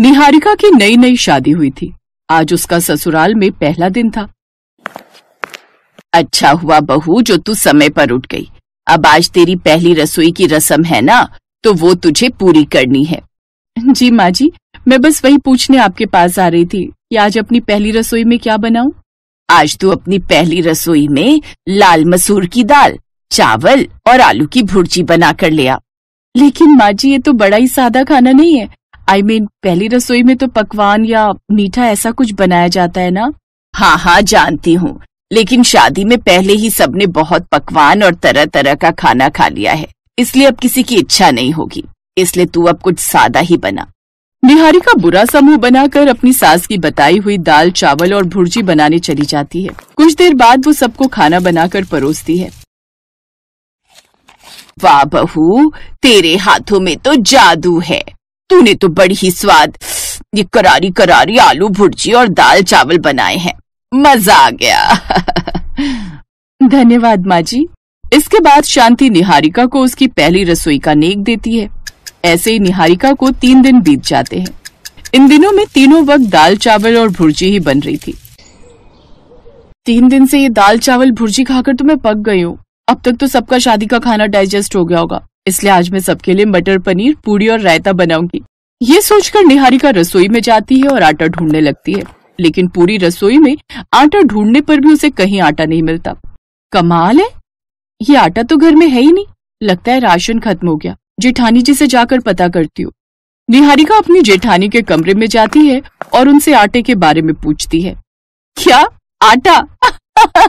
निहारिका की नई नई शादी हुई थी आज उसका ससुराल में पहला दिन था अच्छा हुआ बहू जो तू समय पर उठ गई अब आज तेरी पहली रसोई की रसम है ना तो वो तुझे पूरी करनी है जी माँ जी मैं बस वही पूछने आपके पास आ रही थी कि आज अपनी पहली रसोई में क्या बनाऊं आज तू अपनी पहली रसोई में लाल मसूर की दाल चावल और आलू की भुर्जी बना कर ले आ लेकिन माँ जी ये तो बड़ा ही सादा खाना नहीं है आई I मीन mean, पहली रसोई में तो पकवान या मीठा ऐसा कुछ बनाया जाता है ना हाँ हाँ जानती हूँ लेकिन शादी में पहले ही सबने बहुत पकवान और तरह तरह का खाना खा लिया है इसलिए अब किसी की इच्छा नहीं होगी इसलिए तू अब कुछ सादा ही बना निहारी का बुरा समूह बनाकर अपनी सास की बताई हुई दाल चावल और भुर्जी बनाने चली जाती है कुछ देर बाद वो सबको खाना बनाकर परोसती है वाह बहू तेरे हाथों में तो जादू है तूने तो बड़ी ही स्वाद ये करारी करारी आलू भुर्जी और दाल चावल बनाए हैं मजा आ गया धन्यवाद माँ जी इसके बाद शांति निहारिका को उसकी पहली रसोई का नेक देती है ऐसे ही निहारिका को तीन दिन बीत जाते हैं इन दिनों में तीनों वक्त दाल चावल और भुर्जी ही बन रही थी तीन दिन से ये दाल चावल भुर्जी खाकर तो मैं पक गई हूँ अब तक तो सबका शादी का खाना डाइजेस्ट हो गया होगा इसलिए आज मैं सबके लिए मटर पनीर पूड़ी और रायता बनाऊंगी ये सोचकर निहारिका रसोई में जाती है और आटा ढूंढने लगती है लेकिन पूरी रसोई में आटा ढूंढने पर भी उसे कहीं आटा नहीं मिलता कमाल है ये आटा तो घर में है ही नहीं लगता है राशन खत्म हो गया जेठानी जी से जाकर पता करती हूँ निहारिका अपनी जेठानी के कमरे में जाती है और उनसे आटे के बारे में पूछती है क्या आटा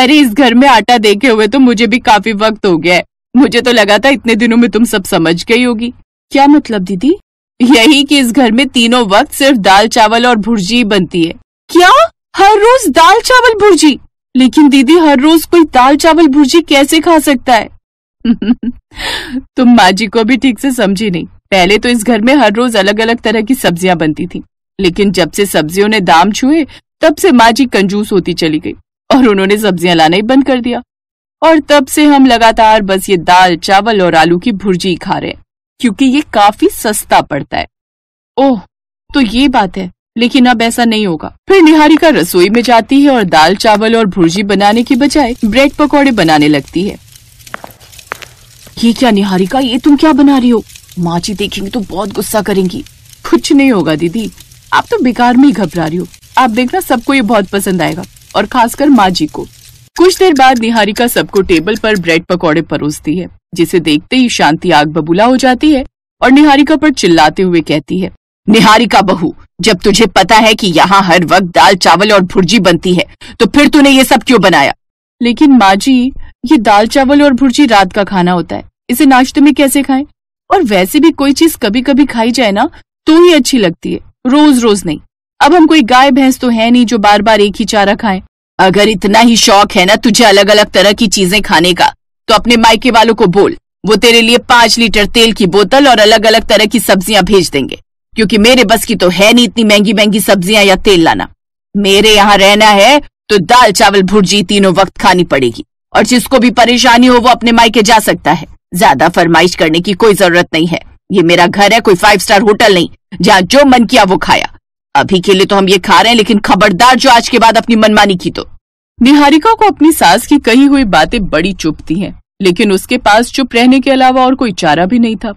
अरे इस घर में आटा देखे हुए तो मुझे भी काफी वक्त हो गया है मुझे तो लगा था इतने दिनों में तुम सब समझ गई होगी क्या मतलब दीदी यही कि इस घर में तीनों वक्त सिर्फ दाल चावल और भुर्जी बनती है क्या हर रोज दाल चावल भुर्जी लेकिन दीदी हर रोज कोई दाल चावल भुर्जी कैसे खा सकता है तुम माँ जी को भी ठीक से समझी नहीं पहले तो इस घर में हर रोज अलग अलग तरह की सब्जियां बनती थी लेकिन जब से सब्जियों ने दाम छुए तब से माँ जी कंजूस होती चली गई और उन्होंने सब्जियां लाना ही बंद कर दिया और तब से हम लगातार बस ये दाल चावल और आलू की भुर्जी खा रहे क्योंकि ये काफी सस्ता पड़ता है ओह तो ये बात है लेकिन अब ऐसा नहीं होगा फिर निहारिका रसोई में जाती है और दाल चावल और भुर्जी बनाने की बजाय ब्रेड पकौड़े बनाने लगती है ये क्या निहारिका ये तुम क्या बना रही हो माँ जी देखेंगे तो बहुत गुस्सा करेंगी कुछ नहीं होगा दीदी आप तो बेकार में ही घबरा रही हो आप देखना सबको ये बहुत पसंद आएगा और खासकर माँ जी को कुछ देर बाद निहारिका सबको टेबल पर ब्रेड पकौड़े परोसती है जिसे देखते ही शांति आग बबूला हो जाती है और निहारिका पर चिल्लाते हुए कहती है निहारिका बहू जब तुझे पता है कि यहाँ हर वक्त दाल चावल और भुर्जी बनती है तो फिर तूने ये सब क्यों बनाया लेकिन माँ जी ये दाल चावल और भुर्जी रात का खाना होता है इसे नाश्ते में कैसे खाएं और वैसे भी कोई चीज कभी कभी खाई जाए ना तो ही अच्छी लगती है रोज रोज नहीं अब हम कोई गाय भैंस तो है नहीं जो बार बार एक ही चारा खाएं अगर इतना ही शौक है ना तुझे अलग अलग तरह की चीजें खाने का तो अपने मायके वालों को बोल वो तेरे लिए पांच लीटर तेल की बोतल और अलग अलग तरह की सब्जियां भेज देंगे क्योंकि मेरे बस की तो है नहीं इतनी महंगी महंगी सब्जियां या तेल लाना मेरे यहाँ रहना है तो दाल चावल भुर्जी तीनों वक्त खानी पड़ेगी और जिसको भी परेशानी हो वो अपने मायके जा सकता है ज्यादा फरमाइश करने की कोई जरूरत नहीं है ये मेरा घर है कोई फाइव स्टार होटल नहीं जहाँ जो मन किया वो खाया अभी के लिए तो हम ये खा रहे हैं लेकिन खबरदार जो आज के बाद अपनी मनमानी की तो निहारिका को अपनी सास की कही हुई बातें बड़ी चुपती हैं लेकिन उसके पास चुप रहने के अलावा और कोई चारा भी नहीं था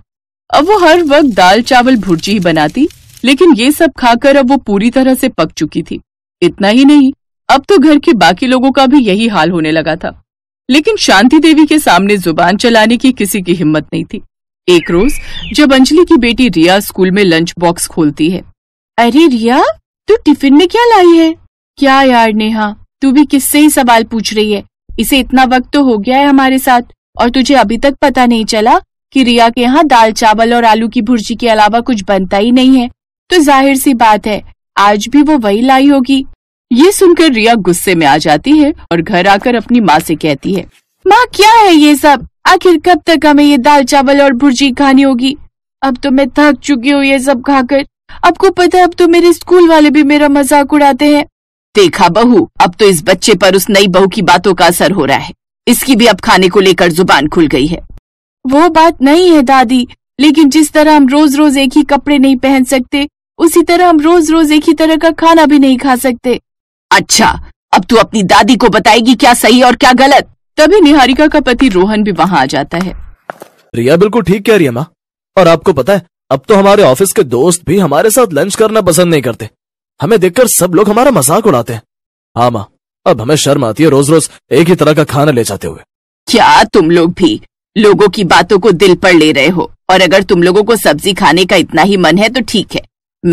अब वो हर वक्त दाल चावल भुर्जी ही बनाती लेकिन ये सब खाकर अब वो पूरी तरह से पक चुकी थी इतना ही नहीं अब तो घर के बाकी लोगों का भी यही हाल होने लगा था लेकिन शांति देवी के सामने जुबान चलाने की किसी की हिम्मत नहीं थी एक रोज जब अंजलि की बेटी रिया स्कूल में लंच बॉक्स खोलती है अरे रिया तू टिफिन में क्या लाई है क्या यार नेहा तू भी किससे ही सवाल पूछ रही है इसे इतना वक्त तो हो गया है हमारे साथ और तुझे अभी तक पता नहीं चला कि रिया के यहाँ दाल चावल और आलू की भुर्जी के अलावा कुछ बनता ही नहीं है तो जाहिर सी बात है आज भी वो वही लाई होगी ये सुनकर रिया गुस्से में आ जाती है और घर आकर अपनी माँ से कहती है माँ क्या है ये सब आखिर कब तक हमें ये दाल चावल और भुर्जी खानी होगी अब तो मैं थक चुकी हूँ ये सब खाकर आपको पता है अब तो मेरे स्कूल वाले भी मेरा मजाक उड़ाते हैं देखा बहू अब तो इस बच्चे पर उस नई बहू की बातों का असर हो रहा है इसकी भी अब खाने को लेकर जुबान खुल गई है वो बात नहीं है दादी लेकिन जिस तरह हम रोज रोज एक ही कपड़े नहीं पहन सकते उसी तरह हम रोज रोज एक ही तरह का खाना भी नहीं खा सकते अच्छा अब तू अपनी दादी को बताएगी क्या सही और क्या गलत तभी निहारिका का पति रोहन भी वहाँ आ जाता है रिया बिल्कुल ठीक कह रही है माँ और आपको पता है अब तो हमारे ऑफिस के दोस्त भी हमारे साथ लंच करना पसंद नहीं करते हमें देखकर सब लोग हमारा मजाक उड़ाते हैं हाँ माँ अब हमें शर्म आती है रोज रोज एक ही तरह का खाना ले जाते हुए क्या तुम लोग भी लोगों की बातों को दिल पर ले रहे हो और अगर तुम लोगों को सब्जी खाने का इतना ही मन है तो ठीक है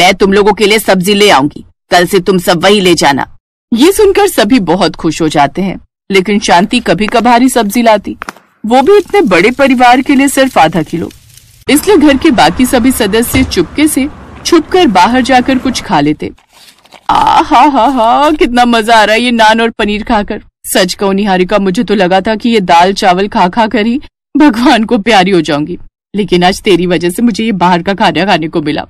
मैं तुम लोगों के लिए सब्जी ले आऊंगी कल से तुम सब वही ले जाना ये सुनकर सभी बहुत खुश हो जाते हैं लेकिन शांति कभी कभार ही सब्जी लाती वो भी इतने बड़े परिवार के लिए सिर्फ आधा किलो इसलिए घर के बाकी सभी सदस्य चुपके से छुपकर बाहर जाकर कुछ खा लेते आ हा हा हा कितना मजा आ रहा है ये नान और पनीर खाकर सच कहो निहारिका मुझे तो लगा था कि ये दाल चावल खा खा कर ही भगवान को प्यारी हो जाऊंगी लेकिन आज तेरी वजह से मुझे ये बाहर का खाना खाने को मिला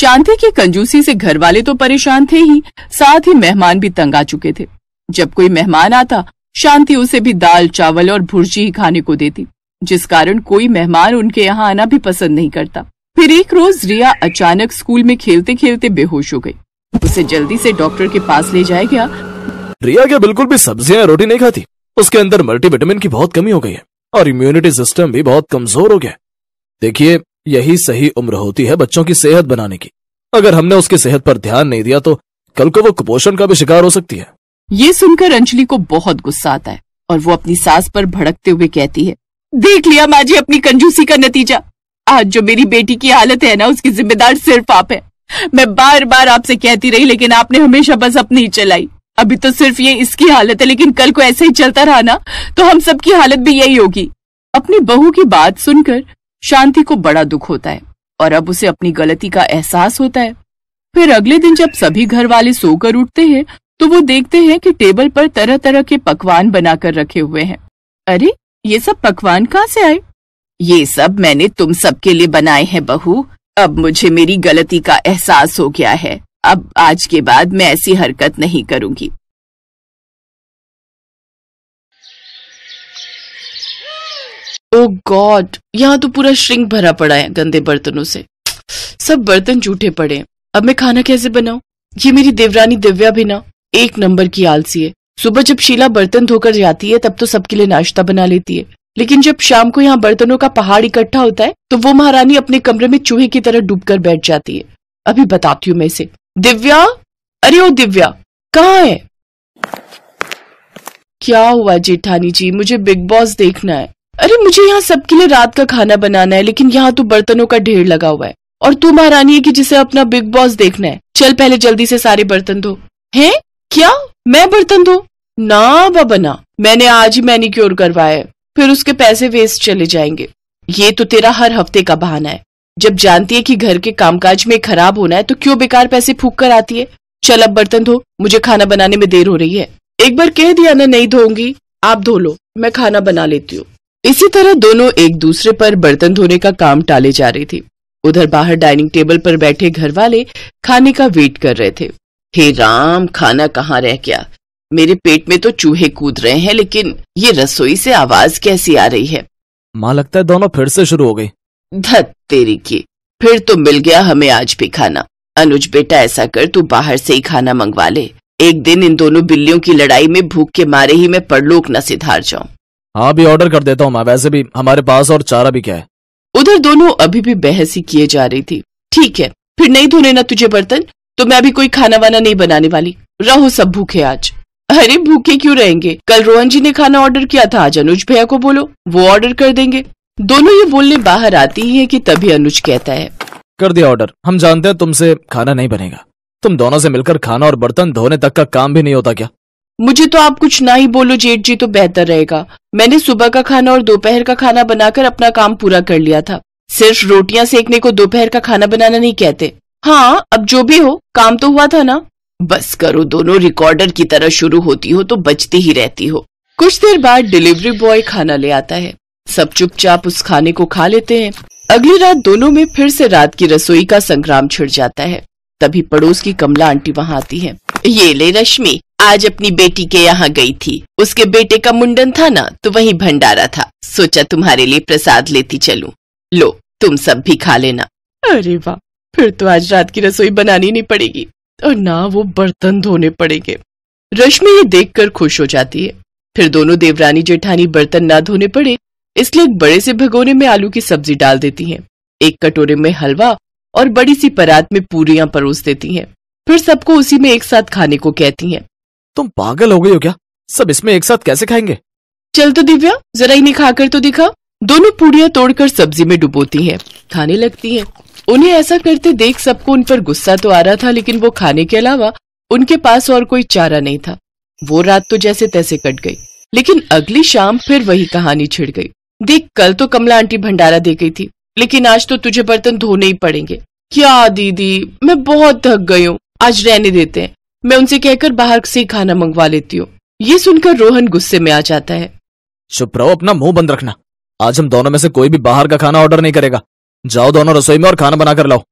शांति की कंजूसी से घर वाले तो परेशान थे ही साथ ही मेहमान भी तंग आ चुके थे जब कोई मेहमान आता शांति उसे भी दाल चावल और भुर्जी ही खाने को देती जिस कारण कोई मेहमान उनके यहाँ आना भी पसंद नहीं करता फिर एक रोज रिया अचानक स्कूल में खेलते खेलते बेहोश हो गई उसे जल्दी से डॉक्टर के पास ले जाया गया रिया क्या बिल्कुल भी सब्जियां रोटी नहीं खाती उसके अंदर मल्टीविटामिन की बहुत कमी हो गई है और इम्यूनिटी सिस्टम भी बहुत कमजोर हो गया देखिए यही सही उम्र होती है बच्चों की सेहत बनाने की अगर हमने उसकी सेहत पर ध्यान नहीं दिया तो कल को वो कुपोषण का भी शिकार हो सकती है ये सुनकर अंजलि को बहुत गुस्सा आता है और वो अपनी सास पर भड़कते हुए कहती है देख लिया माँ जी अपनी कंजूसी का नतीजा आज जो मेरी बेटी की हालत है ना उसकी जिम्मेदार सिर्फ आप है मैं बार बार आपसे कहती रही लेकिन आपने हमेशा बस अपनी ही चलाई अभी तो सिर्फ ये इसकी हालत है लेकिन कल को ऐसे ही चलता रहा ना तो हम सबकी हालत भी यही होगी अपनी बहू की बात सुनकर शांति को बड़ा दुख होता है और अब उसे अपनी गलती का एहसास होता है फिर अगले दिन जब सभी घर वाले सोकर उठते हैं तो वो देखते हैं कि टेबल पर तरह तरह के पकवान बनाकर रखे हुए हैं अरे ये सब पकवान कहाँ से आए ये सब मैंने तुम सबके लिए बनाए हैं बहू अब मुझे मेरी गलती का एहसास हो गया है अब आज के बाद मैं ऐसी हरकत नहीं करूंगी ओ oh गॉड यहाँ तो पूरा श्रिंक भरा पड़ा है गंदे बर्तनों से सब बर्तन जूठे पड़े अब मैं खाना कैसे बनाऊ ये मेरी देवरानी दिव्या भी ना एक नंबर की आलसी है सुबह जब शीला बर्तन धोकर जाती है तब तो सबके लिए नाश्ता बना लेती है लेकिन जब शाम को यहाँ बर्तनों का पहाड़ इकट्ठा होता है तो वो महारानी अपने कमरे में चूहे की तरह डूबकर बैठ जाती है अभी बताती हूँ मैं इसे दिव्या अरे ओ दिव्या कहाँ है क्या हुआ जेठानी जी मुझे बिग बॉस देखना है अरे मुझे यहाँ सबके लिए रात का खाना बनाना है लेकिन यहाँ तो बर्तनों का ढेर लगा हुआ है और तू महारानी है कि जिसे अपना बिग बॉस देखना है चल पहले जल्दी से सारे बर्तन धो हैं क्या मैं बर्तन धो ना बाबा ना मैंने आज ही मैनिक्योर करवाया फिर उसके पैसे वेस्ट चले जाएंगे ये तो तेरा हर हफ्ते का बहाना है जब जानती है कि घर के कामकाज में खराब होना है तो क्यों बेकार पैसे फूक कर आती है चल अब बर्तन धो मुझे खाना बनाने में देर हो रही है एक बार कह दिया ना नहीं धोऊंगी आप धो लो मैं खाना बना लेती हूँ इसी तरह दोनों एक दूसरे पर बर्तन धोने का काम टाले जा रही थी उधर बाहर डाइनिंग टेबल पर बैठे घर वाले खाने का वेट कर रहे थे हे राम खाना कहाँ रह गया मेरे पेट में तो चूहे कूद रहे हैं लेकिन ये रसोई से आवाज कैसी आ रही है माँ लगता है दोनों फिर से शुरू हो गई धत तेरी की फिर तो मिल गया हमें आज भी खाना अनुज बेटा ऐसा कर तू बाहर से ही खाना मंगवा ले एक दिन इन दोनों बिल्लियों की लड़ाई में भूख के मारे ही मैं परलोक न सिधार जाऊं हाँ भी ऑर्डर कर देता हूँ मैं वैसे भी हमारे पास और चारा भी क्या है उधर दोनों अभी भी बहस ही किए जा रही थी ठीक है फिर नहीं धोने ना तुझे बर्तन तो मैं अभी कोई खाना वाना नहीं बनाने वाली रहो सब भूखे आज अरे भूखे क्यों रहेंगे कल रोहन जी ने खाना ऑर्डर किया था आज अनुज भैया को बोलो वो ऑर्डर कर देंगे दोनों ये बोलने बाहर आती ही है कि तभी अनुज कहता है कर दिया ऑर्डर हम जानते हैं तुमसे खाना नहीं बनेगा तुम दोनों से मिलकर खाना और बर्तन धोने तक का काम भी नहीं होता क्या मुझे तो आप कुछ ना ही बोलो जेठ जी तो बेहतर रहेगा मैंने सुबह का खाना और दोपहर का खाना बनाकर अपना काम पूरा कर लिया था सिर्फ रोटियां सेकने को दोपहर का खाना बनाना नहीं कहते हाँ अब जो भी हो काम तो हुआ था ना बस करो दोनों रिकॉर्डर की तरह शुरू होती हो तो बचती ही रहती हो कुछ देर बाद डिलीवरी बॉय खाना ले आता है सब चुपचाप उस खाने को खा लेते हैं अगली रात दोनों में फिर से रात की रसोई का संग्राम छिड़ जाता है तभी पड़ोस की कमला आंटी वहाँ आती है ये ले रश्मि आज अपनी बेटी के यहाँ गई थी उसके बेटे का मुंडन था ना तो वही भंडारा था सोचा तुम्हारे लिए प्रसाद लेती चलूं लो तुम सब भी खा लेना अरे वाह फिर तो आज रात की रसोई बनानी नहीं पड़ेगी और ना वो बर्तन धोने पड़ेंगे रश्मि ये देखकर खुश हो जाती है फिर दोनों देवरानी जेठानी बर्तन ना धोने पड़े इसलिए एक बड़े से भगोने में आलू की सब्जी डाल देती हैं, एक कटोरे में हलवा और बड़ी सी परात में पूरियां परोस देती हैं। फिर सबको उसी में एक साथ खाने को कहती हैं। तुम पागल हो गई हो क्या सब इसमें एक साथ कैसे खाएंगे चल तो दिव्या जरा इन्हें खाकर तो दिखा दोनों पूड़ियां तोड़कर सब्जी में डुबोती हैं। खाने लगती हैं। उन्हें ऐसा करते देख सबको उन पर गुस्सा तो आ रहा था लेकिन वो खाने के अलावा उनके पास और कोई चारा नहीं था वो रात तो जैसे तैसे कट गई लेकिन अगली शाम फिर वही कहानी छिड़ गई देख कल तो कमला आंटी भंडारा दे गई थी लेकिन आज तो तुझे बर्तन धोने ही पड़ेंगे क्या दीदी मैं बहुत थक गई हूँ आज रहने देते हैं मैं उनसे कहकर बाहर से खाना मंगवा लेती हूँ ये सुनकर रोहन गुस्से में आ जाता है चुप रहो अपना मुंह बंद रखना आज हम दोनों में से कोई भी बाहर का खाना ऑर्डर नहीं करेगा जाओ दोनों रसोई में और खाना बनाकर लाओ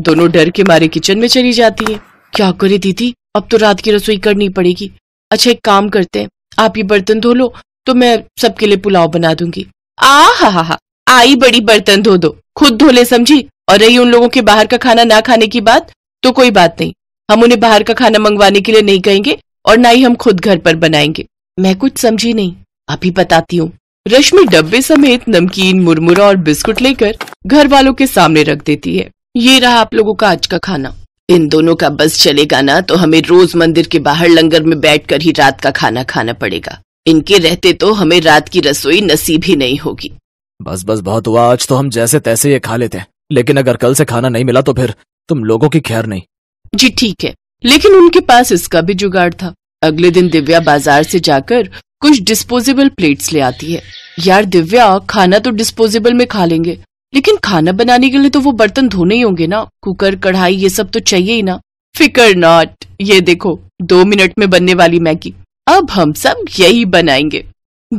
दोनों डर के मारे किचन में चली जाती है क्या करे दीदी अब तो रात की रसोई करनी पड़ेगी अच्छा एक काम करते हैं आप ये बर्तन धो लो तो मैं सबके लिए पुलाव बना दूंगी आ हा हा हा आई बड़ी बर्तन धो दो खुद धो ले समझी और रही उन लोगों के बाहर का खाना ना खाने की बात तो कोई बात नहीं हम उन्हें बाहर का खाना मंगवाने के लिए नहीं कहेंगे और ना ही हम खुद घर पर बनाएंगे मैं कुछ समझी नहीं अभी बताती हूँ रश्मि डब्बे समेत नमकीन मुरमुरा और बिस्कुट लेकर घर वालों के सामने रख देती है ये रहा आप लोगों का आज का खाना इन दोनों का बस चलेगा ना तो हमें रोज मंदिर के बाहर लंगर में बैठकर ही रात का खाना खाना पड़ेगा इनके रहते तो हमें रात की रसोई नसीब ही नहीं होगी बस बस बहुत हुआ आज तो हम जैसे तैसे ये खा लेते हैं लेकिन अगर कल से खाना नहीं मिला तो फिर तुम लोगों की खैर नहीं जी ठीक है लेकिन उनके पास इसका भी जुगाड़ था अगले दिन दिव्या बाजार से जाकर कुछ डिस्पोजेबल प्लेट्स ले आती है यार दिव्या खाना तो डिस्पोजेबल में खा लेंगे लेकिन खाना बनाने के लिए तो वो बर्तन धोने ही होंगे ना कुकर कढ़ाई ये सब तो चाहिए ही ना फिकर नॉट ये देखो दो मिनट में बनने वाली मैगी अब हम सब यही बनाएंगे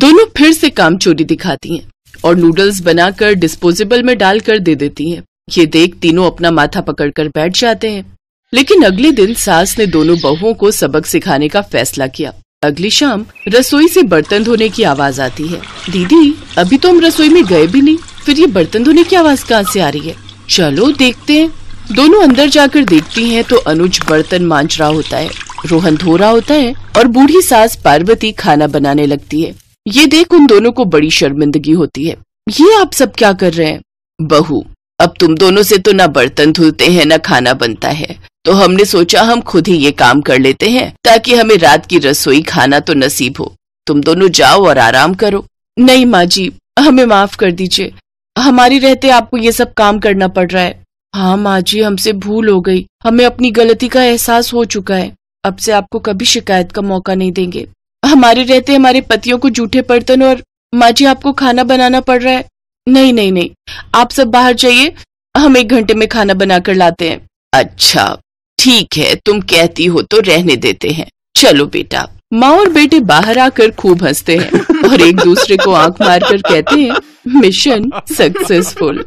दोनों फिर से काम चोरी दिखाती हैं और नूडल्स बनाकर डिस्पोजेबल में डालकर दे देती हैं ये देख तीनों अपना माथा पकड़कर बैठ जाते हैं लेकिन अगले दिन सास ने दोनों बहुओं को सबक सिखाने का फैसला किया अगली शाम रसोई से बर्तन धोने की आवाज आती है दीदी अभी तो हम रसोई में गए भी नहीं फिर ये बर्तन धोने की आवाज कहाँ से आ रही है चलो देखते हैं दोनों अंदर जाकर देखती हैं तो अनुज बर्तन मांज रहा होता है रोहन धो रहा होता है और बूढ़ी सास पार्वती खाना बनाने लगती है ये देख उन दोनों को बड़ी शर्मिंदगी होती है ये आप सब क्या कर रहे हैं बहू अब तुम दोनों से तो ना बर्तन धुलते हैं ना खाना बनता है तो हमने सोचा हम खुद ही ये काम कर लेते हैं ताकि हमें रात की रसोई खाना तो नसीब हो तुम दोनों जाओ और आराम करो नहीं माँ जी हमें माफ कर दीजिए हमारी रहते आपको ये सब काम करना पड़ रहा है हाँ माँ जी हमसे भूल हो गई हमें अपनी गलती का एहसास हो चुका है अब से आपको कभी शिकायत का मौका नहीं देंगे हमारे रहते हमारे पतियों को जूठे बर्तन और माँ जी आपको खाना बनाना पड़ रहा है नहीं नहीं नहीं आप सब बाहर जाइए हम एक घंटे में खाना बनाकर लाते हैं अच्छा ठीक है तुम कहती हो तो रहने देते हैं चलो बेटा माँ और बेटे बाहर आकर खूब हंसते हैं और एक दूसरे को आंख मारकर कहते हैं मिशन सक्सेसफुल